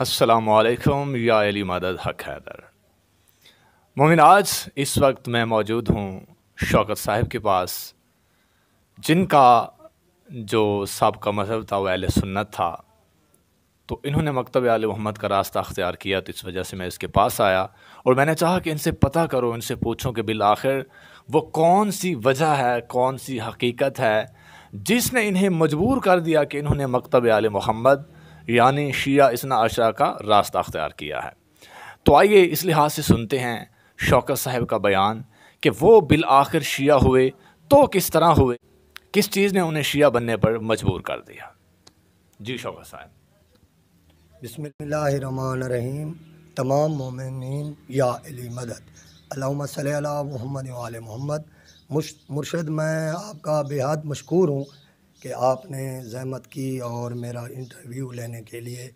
असलकम या अली मदद हक हैदर मोमिन आज इस वक्त मैं मौजूद हूँ शौकत साहब के पास जिनका जो सबका मज़हब था वह सुन्नत था तो इन्होंने मकतब आल मोहम्मद का रास्ता अख्तियार किया तो इस वजह से मैं इसके पास आया और मैंने चाहा कि इनसे पता करो इनसे पूछो कि बिल आखिर वो कौन सी वजह है कौन सी हकीकत है जिसने इन्हें मजबूर कर दिया कि इन्होंने मकतब आल मोहम्मद यानी शिया इसना अशरा का रास्ता अख्तियार किया है तो आइए इस लिहाज से सुनते हैं शौकत साहब का बयान कि वो बिल आखिर शिया हुए तो किस तरह हुए किस चीज़ ने उन्हें शिया बनने पर मजबूर कर दिया जी शौकत साहब बसमीम तमाम मोमिन या अली मदद सल मोहम्मद वाल मोहम्मद मुर्शद मैं आपका बेहद मशहूर हूँ कि आपने जहमत की और मेरा इंटरव्यू लेने के लिए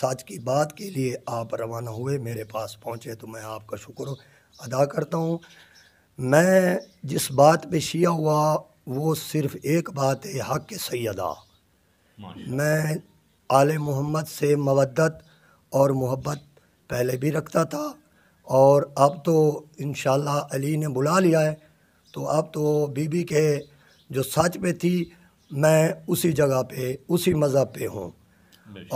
सच की बात के लिए आप रवाना हुए मेरे पास पहुँचे तो मैं आपका शुक्र अदा करता हूँ मैं जिस बात पे शिया हुआ वो सिर्फ़ एक बात है हक़ के सैदा मैं आल मोहम्मद से मवदत और मोहब्बत पहले भी रखता था और अब तो इन अली ने बुला लिया है तो अब तो बीबी के जो सच में थी मैं उसी जगह पे उसी मज़हब पे हूँ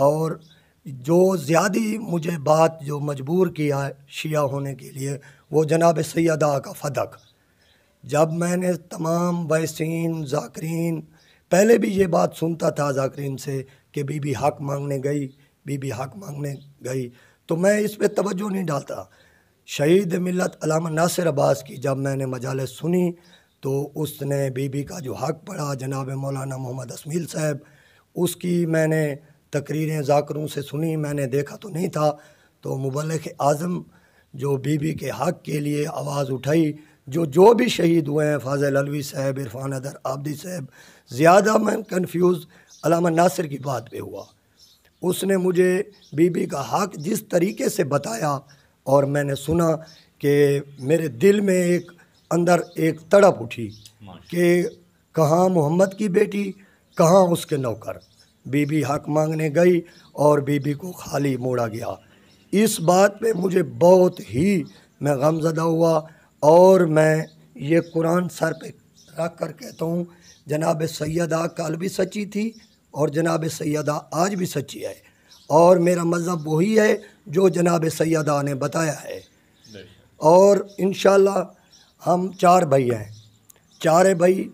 और जो ज़्यादा मुझे बात जो मजबूर किया शिया होने के लिए वो जनाब सैदा का फदक जब मैंने तमाम वैसिन जाकरीन पहले भी ये बात सुनता था जाकरीन से कि बीबी हक मांगने गई बीबी हक मांगने गई तो मैं इस पर तोज्जो नहीं डालता शहीद मिलत अलामा नासिर अब्बास की जब मैंने मजाले सुनी तो उसने बीबी का जो हक पढ़ा जनाब मौलाना मोहम्मद असमील साहब उसकी मैंने तकरीरें जाकरों से सुनी मैंने देखा तो नहीं था तो मुबलक आज़म जो बीबी के हक़ के लिए आवाज़ उठाई जो जो भी शहीद हुए हैं फाजल अलवी साहब इरफान अदर आबदी साहब ज़्यादा मैं कन्फ्यूज़ अलामा नासिर की बात पे हुआ उसने मुझे बीबी का हक़ जिस तरीके से बताया और मैंने सुना कि मेरे दिल में एक अंदर एक तड़प उठी कि कहाँ मोहम्मद की बेटी कहाँ उसके नौकर बीबी हक मांगने गई और बीबी को खाली मोड़ा गया इस बात पे मुझे बहुत ही मैं गमजदा हुआ और मैं ये कुरान सर पे रख कर कहता हूँ जनाब सैदा कल भी सच्ची थी और जनाब सैदा आज भी सच्ची है और मेरा मज़हब वही है जो जनाब सैदा ने बताया है और इन हम चार भाई हैं चार भाई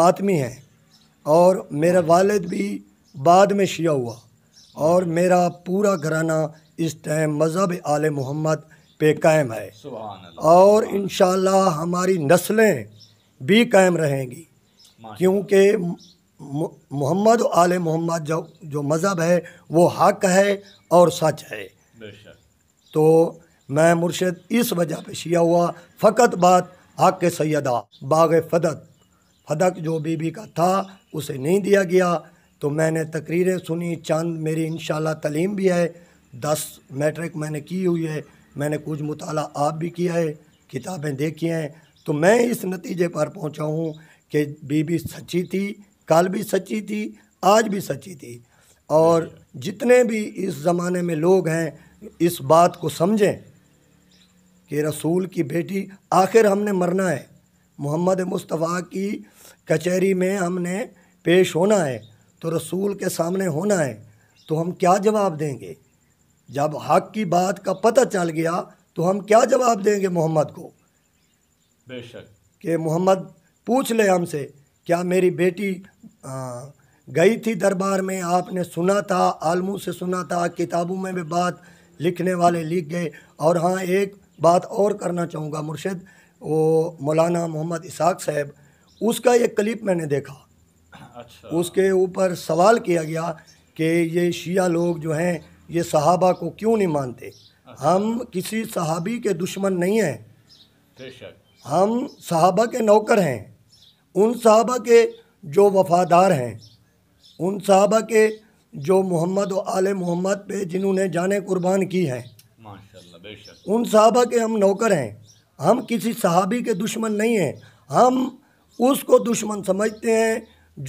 मातमी हैं और मेरा वालिद भी बाद में शिया हुआ और मेरा पूरा घराना इस टाइम मज़हब आल मोहम्मद पे कायम है और इन हमारी नस्लें भी कायम रहेंगी क्योंकि मोहम्मद आल मोहम्मद जो जो मज़हब है वो हक है और सच है तो मैं मुर्शद इस वजह पे शिया हुआ फ़कत बात हक के सैदा बाग फदक फदक जो बीबी का था उसे नहीं दिया गया तो मैंने तकरीरें सुनी चंद मेरी इन तलीम भी है दस मैट्रिक मैंने की हुई है मैंने कुछ मुताल आप भी किया है किताबें देखी हैं तो मैं इस नतीजे पर पहुंचा हूं कि बीबी सच्ची थी कल भी सच्ची थी आज भी सच्ची थी और जितने भी इस ज़माने में लोग हैं इस बात को समझें कि रसूल की बेटी आखिर हमने मरना है मोहम्मद मुस्तफ़ा की कचहरी में हमने पेश होना है तो रसूल के सामने होना है तो हम क्या जवाब देंगे जब हक की बात का पता चल गया तो हम क्या जवाब देंगे मोहम्मद को बेशक कि मोहम्मद पूछ ले हमसे क्या मेरी बेटी आ, गई थी दरबार में आपने सुना था आलमों से सुना था किताबों में भी बात लिखने वाले लिख गए और हाँ एक बात और करना चाहूँगा मुर्शद वो मौलाना मोहम्मद इसाक साहब उसका एक क्लिप मैंने देखा अच्छा। उसके ऊपर सवाल किया गया कि ये शिया लोग जो हैं ये सहाबा को क्यों नहीं मानते अच्छा। हम किसी सहाबी के दुश्मन नहीं हैं हम सहाबा के नौकर हैं उन सहाबा के जो वफादार हैं उन सहाबा के जो मोहम्मद और आल मोहम्मद पे जिन्होंने जाने कुर्बान की हैं उन सहाबा के हम नौकर हैं हम किसी सहाबी के दुश्मन नहीं हैं हम उसको दुश्मन समझते हैं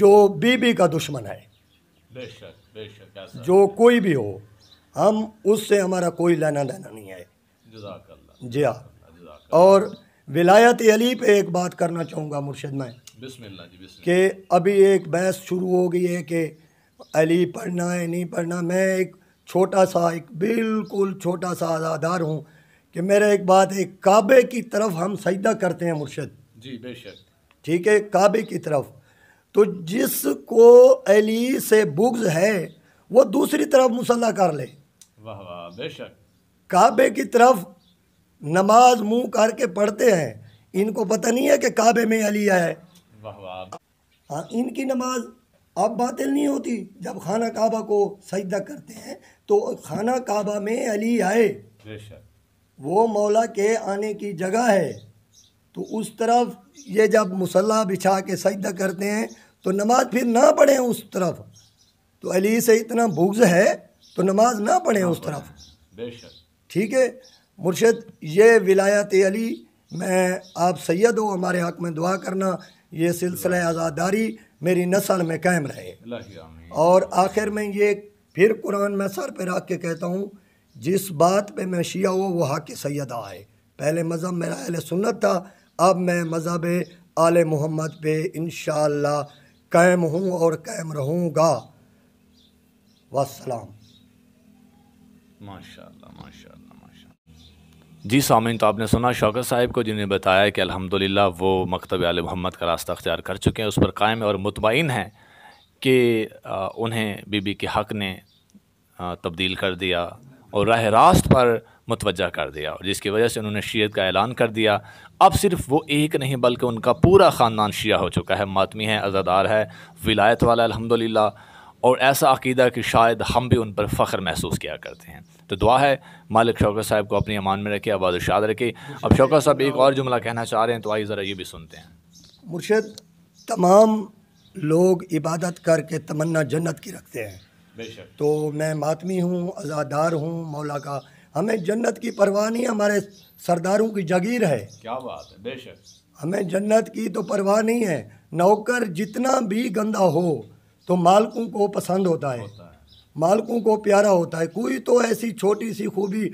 जो बीबी का दुश्मन है बेशक बेशक जो कोई भी हो हम उससे हमारा कोई लेना देना नहीं है जी हाँ और विलायत अली पे एक बात करना चाहूँगा मुर्शद में कि अभी एक बहस शुरू हो गई है कि अली पढ़ना है नहीं पढ़ना मैं एक छोटा सा एक बिल्कुल छोटा सा आधार हूँ कि मेरा एक बात एक काबे की तरफ हम सजदा करते हैं मुर्शद जी बेशक ठीक है काबे की तरफ तो जिसको अली से बुग्ज है वो दूसरी तरफ मुसल्ला कर ले वाह वाह बेशक काबे की तरफ नमाज मुंह करके पढ़ते हैं इनको पता नहीं है कि काबे में अली है वाह वाह हाँ इनकी नमाज अब बातिल नहीं होती जब खाना काबा को सजदा करते हैं तो खाना काबा में अली आए वो मौला के आने की जगह है तो उस तरफ ये जब मुसल्ला बिछा के सजदा करते हैं तो नमाज फिर ना पढ़ें उस तरफ तो अली से इतना बुग्ज है तो नमाज ना पढ़ें उस तरफ ठीक है मुर्शद ये विलायत अली मैं आप सैयद हो हमारे हक में दुआ करना ये सिलसिला आज़ादारी मेरी नस्ल में कायम रहे और आखिर में ये फिर कुरान मैं सर पर रख के कहता हूँ जिस बात पे मैं शिया हुआ वो हाक सैदा है पहले मज़हब मेरा अहल सुन्नत था अब मैं मज़हब आल मोहम्मद पे इन कायम हूँ और कायम रहूँगा वसलाम माशा जी सामिन तो आपने सुना शौकत साहब को जिन्हें बताया कि अल्हम्दुलिल्लाह वो मकतब आल मोहम्मद का रास्ता अख्तियार कर चुके हैं उस पर कायम और मुतमिन हैं कि उन्हें बीबी के हक़ ने तब्दील कर दिया और राह रास्त पर मतवजा कर दिया और जिसकी वजह से उन्होंने शीयत का ऐलान कर दिया अब सिर्फ वो एक नहीं बल्कि उनका पूरा ख़ानदान शिया हो चुका है मातमी है अज़ादार है विलायत वाला अलहमदिल्ला और ऐसा अकीदा कि शायद हम भी उन पर फ़ख्र महसूस किया करते हैं तो दुआ है मालिक शौकत साहब को अपनी अमान में रखे आबाद शाद रखे अब शौकत साहब एक और जुमला कहना चाह रहे हैं तो आइए ज़रा ये भी सुनते हैं मुर्शद तमाम लोग इबादत करके तमन्ना जन्नत की रखते हैं तो मैं मातमी हूँ आज़ादार हूँ मौला का हमें जन्नत की परवाह नहीं हमारे सरदारों की जागीर है क्या बात है बेशक हमें जन्नत की तो परवाह नहीं है नौकर जितना भी गंदा हो तो मालकों को पसंद होता है, होता है। मालकों को प्यारा होता है कोई तो ऐसी छोटी सी खूबी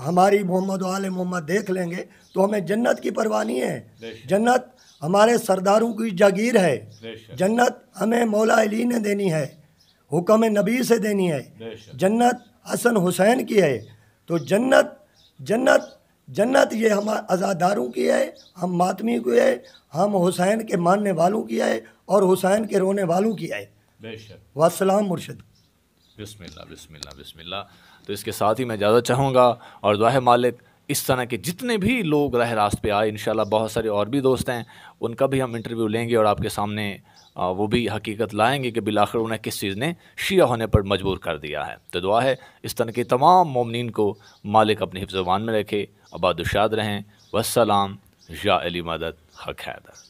हमारी मोहम्मद वाले मोहम्मद देख लेंगे तो हमें जन्नत की परवाह नहीं है जन्नत हमारे सरदारों की जागीर है जन्नत हमें मौला अली ने देनी है हुक्म नबी से देनी है जन्नत हसन हुसैन की है तो जन्नत जन्नत जन्नत ये हम आज़ादारों की है हम मातमी की है हम हुसैन के मानने वालों की है और हुसैन के रोने वालों की है वसलाम मुर्शद बिस्मिल्लाह बिस्मिल्लाह बिस्मिल्लाह तो इसके साथ ही मैं इजाज़त चाहूँगा और दुआ मालिक इस तरह के जितने भी लोग रह रास्ते पे आए इन बहुत सारे और भी दोस्त हैं उनका भी हम इंटरव्यू लेंगे और आपके सामने वो भी हकीकत लाएंगे कि बिलाखिर उन्हें किस चीज़ ने शिया होने पर मजबूर कर दिया है तो दुआ है इस तरह के तमाम ममनिन को मालिक अपनी हिफ्जबान में रखे आबादशाद रहें वसलाम या अली मदद हक हैदर